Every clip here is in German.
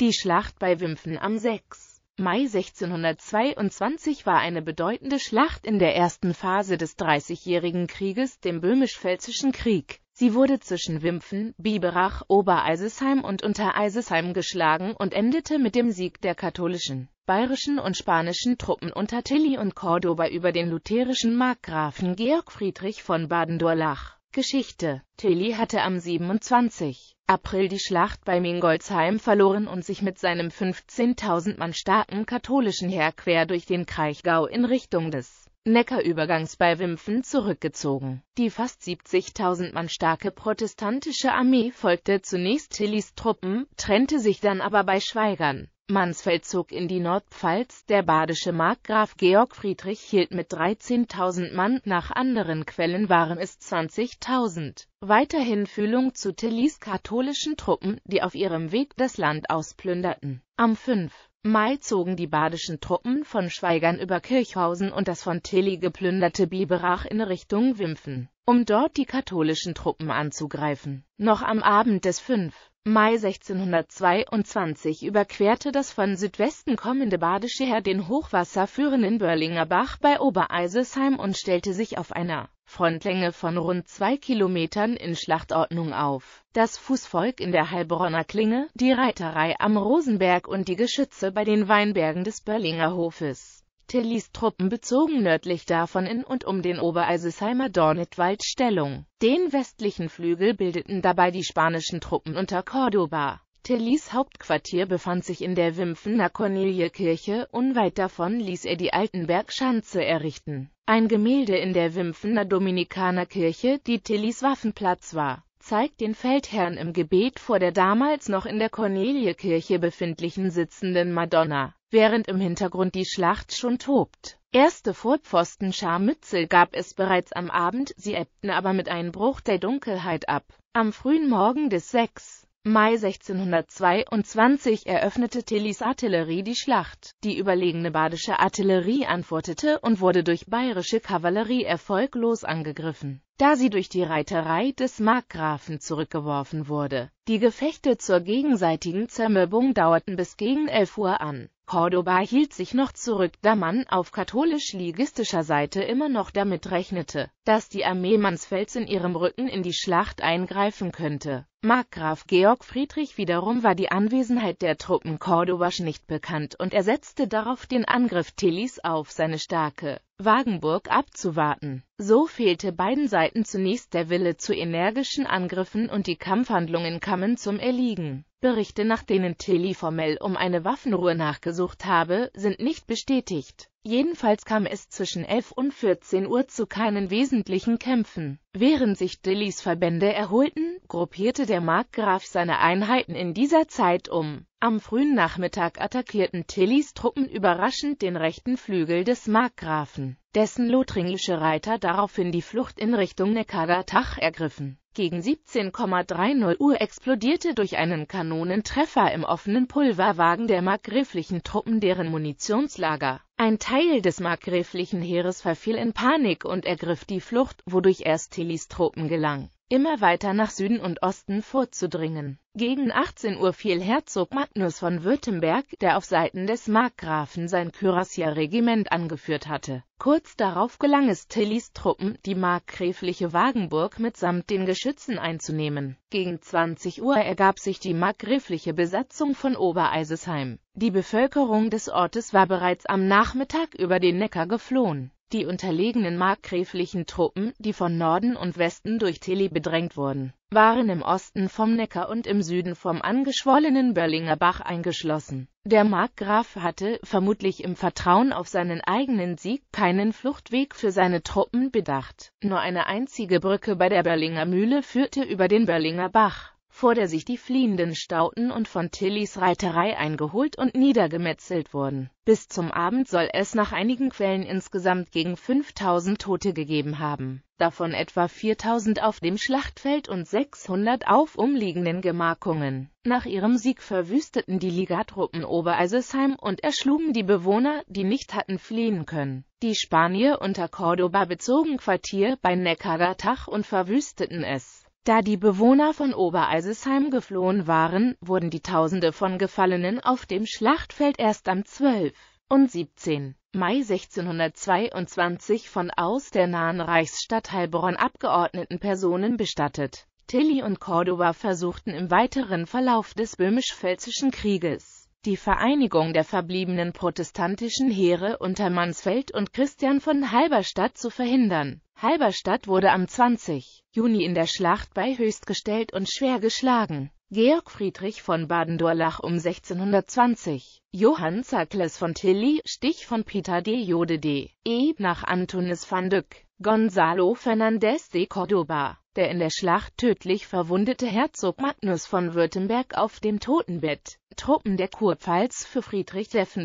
Die Schlacht bei Wimpfen am 6. Mai 1622 war eine bedeutende Schlacht in der ersten Phase des Dreißigjährigen Krieges, dem Böhmisch-Pfälzischen Krieg. Sie wurde zwischen Wimpfen, Biberach, Obereisesheim und Untereisesheim geschlagen und endete mit dem Sieg der katholischen, bayerischen und spanischen Truppen unter Tilly und Cordoba über den lutherischen Markgrafen Georg Friedrich von Baden-Durlach. Geschichte. Tilly hatte am 27. April die Schlacht bei Mingolzheim verloren und sich mit seinem 15.000 Mann starken katholischen Heer quer durch den Kraichgau in Richtung des Neckarübergangs bei Wimpfen zurückgezogen. Die fast 70.000 Mann starke protestantische Armee folgte zunächst Tillys Truppen, trennte sich dann aber bei Schweigern. Mansfeld zog in die Nordpfalz, der badische Markgraf Georg Friedrich hielt mit 13.000 Mann, nach anderen Quellen waren es 20.000. Weiterhin Fühlung zu Tillys katholischen Truppen, die auf ihrem Weg das Land ausplünderten. Am 5. Mai zogen die badischen Truppen von Schweigern über Kirchhausen und das von Tilly geplünderte Biberach in Richtung Wimpfen, um dort die katholischen Truppen anzugreifen. Noch am Abend des 5. Mai 1622 überquerte das von Südwesten kommende badische Heer den hochwasserführenden Börlinger Bach bei Obereisesheim und stellte sich auf einer Frontlänge von rund zwei Kilometern in Schlachtordnung auf. Das Fußvolk in der Heilbronner Klinge, die Reiterei am Rosenberg und die Geschütze bei den Weinbergen des Börlinger Hofes Tillys Truppen bezogen nördlich davon in und um den Obereisesheimer Dornitwald Stellung. Den westlichen Flügel bildeten dabei die spanischen Truppen unter Cordoba. Tillys Hauptquartier befand sich in der Wimpfener Corneliekirche, unweit davon ließ er die Altenbergschanze errichten. Ein Gemälde in der Wimpfener Dominikanerkirche, die Tillys Waffenplatz war zeigt den Feldherrn im Gebet vor der damals noch in der Corneliekirche befindlichen sitzenden Madonna, während im Hintergrund die Schlacht schon tobt. Erste Vorpfosten Vorpfostenscharmützel gab es bereits am Abend, sie ebbten aber mit Einbruch der Dunkelheit ab. Am frühen Morgen des 6. Mai 1622 eröffnete Tillys Artillerie die Schlacht. Die überlegene badische Artillerie antwortete und wurde durch bayerische Kavallerie erfolglos angegriffen, da sie durch die Reiterei des Markgrafen zurückgeworfen wurde. Die Gefechte zur gegenseitigen Zermürbung dauerten bis gegen 11 Uhr an. Cordoba hielt sich noch zurück, da man auf katholisch-ligistischer Seite immer noch damit rechnete, dass die Armee Mansfels in ihrem Rücken in die Schlacht eingreifen könnte. Markgraf Georg Friedrich wiederum war die Anwesenheit der Truppen Cordovasch nicht bekannt und er setzte darauf den Angriff Tillys auf seine starke Wagenburg abzuwarten. So fehlte beiden Seiten zunächst der Wille zu energischen Angriffen und die Kampfhandlungen kamen zum Erliegen. Berichte nach denen Tilly formell um eine Waffenruhe nachgesucht habe, sind nicht bestätigt. Jedenfalls kam es zwischen 11 und 14 Uhr zu keinen wesentlichen Kämpfen. Während sich Dillys Verbände erholten, gruppierte der Markgraf seine Einheiten in dieser Zeit um. Am frühen Nachmittag attackierten Tillys Truppen überraschend den rechten Flügel des Markgrafen, dessen lothringische Reiter daraufhin die Flucht in Richtung Neckardatach ergriffen. Gegen 17,30 Uhr explodierte durch einen Kanonentreffer im offenen Pulverwagen der markgräflichen Truppen deren Munitionslager. Ein Teil des markgräflichen Heeres verfiel in Panik und ergriff die Flucht, wodurch erst Tillys Truppen gelang immer weiter nach Süden und Osten vorzudringen. Gegen 18 Uhr fiel Herzog Magnus von Württemberg, der auf Seiten des Markgrafen sein Kürassierregiment angeführt hatte. Kurz darauf gelang es Tillys Truppen, die markgräfliche Wagenburg mitsamt den Geschützen einzunehmen. Gegen 20 Uhr ergab sich die markgräfliche Besatzung von Obereisesheim. Die Bevölkerung des Ortes war bereits am Nachmittag über den Neckar geflohen die unterlegenen markgräflichen Truppen, die von Norden und Westen durch Tilly bedrängt wurden, waren im Osten vom Neckar und im Süden vom angeschwollenen Böllinger Bach eingeschlossen. Der Markgraf hatte, vermutlich im Vertrauen auf seinen eigenen Sieg, keinen Fluchtweg für seine Truppen bedacht. Nur eine einzige Brücke bei der Böllinger Mühle führte über den Böllinger Bach vor der sich die Fliehenden stauten und von Tillys Reiterei eingeholt und niedergemetzelt wurden. Bis zum Abend soll es nach einigen Quellen insgesamt gegen 5000 Tote gegeben haben, davon etwa 4000 auf dem Schlachtfeld und 600 auf umliegenden Gemarkungen. Nach ihrem Sieg verwüsteten die Ligatruppen Obereisesheim und erschlugen die Bewohner, die nicht hatten fliehen können. Die Spanier unter Cordoba bezogen Quartier bei Neckardatach und verwüsteten es. Da die Bewohner von Obereisesheim geflohen waren, wurden die Tausende von Gefallenen auf dem Schlachtfeld erst am 12. und 17. Mai 1622 von aus der nahen Reichsstadt Heilbronn abgeordneten Personen bestattet. Tilly und Cordova versuchten im weiteren Verlauf des Böhmisch-Pfälzischen Krieges die Vereinigung der verbliebenen protestantischen Heere unter Mansfeld und Christian von Halberstadt zu verhindern. Halberstadt wurde am 20. Juni in der Schlacht bei Höchst gestellt und schwer geschlagen. Georg Friedrich von Baden-Durlach um 1620, Johann Zakles von Tilly, Stich von Peter de Jode de E. nach Antonis van Dyck, Gonzalo Fernandez de Cordoba, der in der Schlacht tödlich verwundete Herzog Magnus von Württemberg auf dem Totenbett. Truppen der Kurpfalz für Friedrich V.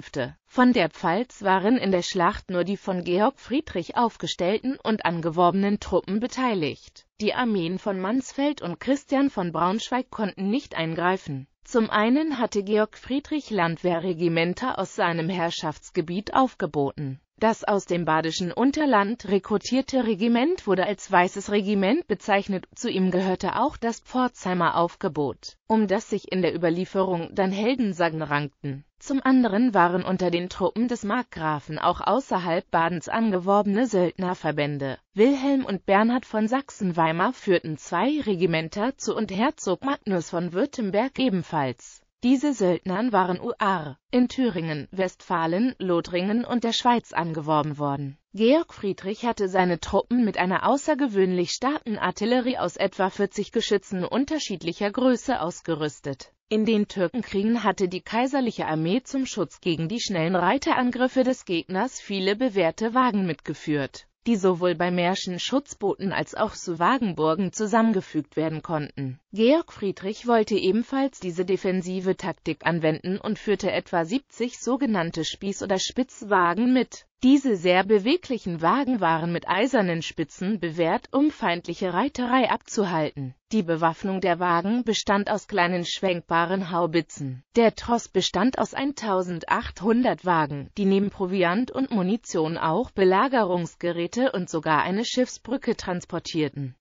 Von der Pfalz waren in der Schlacht nur die von Georg Friedrich aufgestellten und angeworbenen Truppen beteiligt. Die Armeen von Mansfeld und Christian von Braunschweig konnten nicht eingreifen. Zum einen hatte Georg Friedrich Landwehrregimenter aus seinem Herrschaftsgebiet aufgeboten das aus dem badischen Unterland rekrutierte Regiment wurde als Weißes Regiment bezeichnet, zu ihm gehörte auch das Pforzheimer Aufgebot, um das sich in der Überlieferung dann Heldensagen rankten. Zum anderen waren unter den Truppen des Markgrafen auch außerhalb Badens angeworbene Söldnerverbände. Wilhelm und Bernhard von Sachsen-Weimar führten zwei Regimenter zu und Herzog Magnus von Württemberg ebenfalls. Diese Söldnern waren UR in Thüringen, Westfalen, Lothringen und der Schweiz angeworben worden. Georg Friedrich hatte seine Truppen mit einer außergewöhnlich starken Artillerie aus etwa 40 Geschützen unterschiedlicher Größe ausgerüstet. In den Türkenkriegen hatte die kaiserliche Armee zum Schutz gegen die schnellen Reiterangriffe des Gegners viele bewährte Wagen mitgeführt die sowohl bei Märschen Schutz als auch zu Wagenburgen zusammengefügt werden konnten. Georg Friedrich wollte ebenfalls diese defensive Taktik anwenden und führte etwa 70 sogenannte Spieß- oder Spitzwagen mit. Diese sehr beweglichen Wagen waren mit eisernen Spitzen bewährt, um feindliche Reiterei abzuhalten. Die Bewaffnung der Wagen bestand aus kleinen schwenkbaren Haubitzen. Der Tross bestand aus 1800 Wagen, die neben Proviant und Munition auch Belagerungsgeräte und sogar eine Schiffsbrücke transportierten.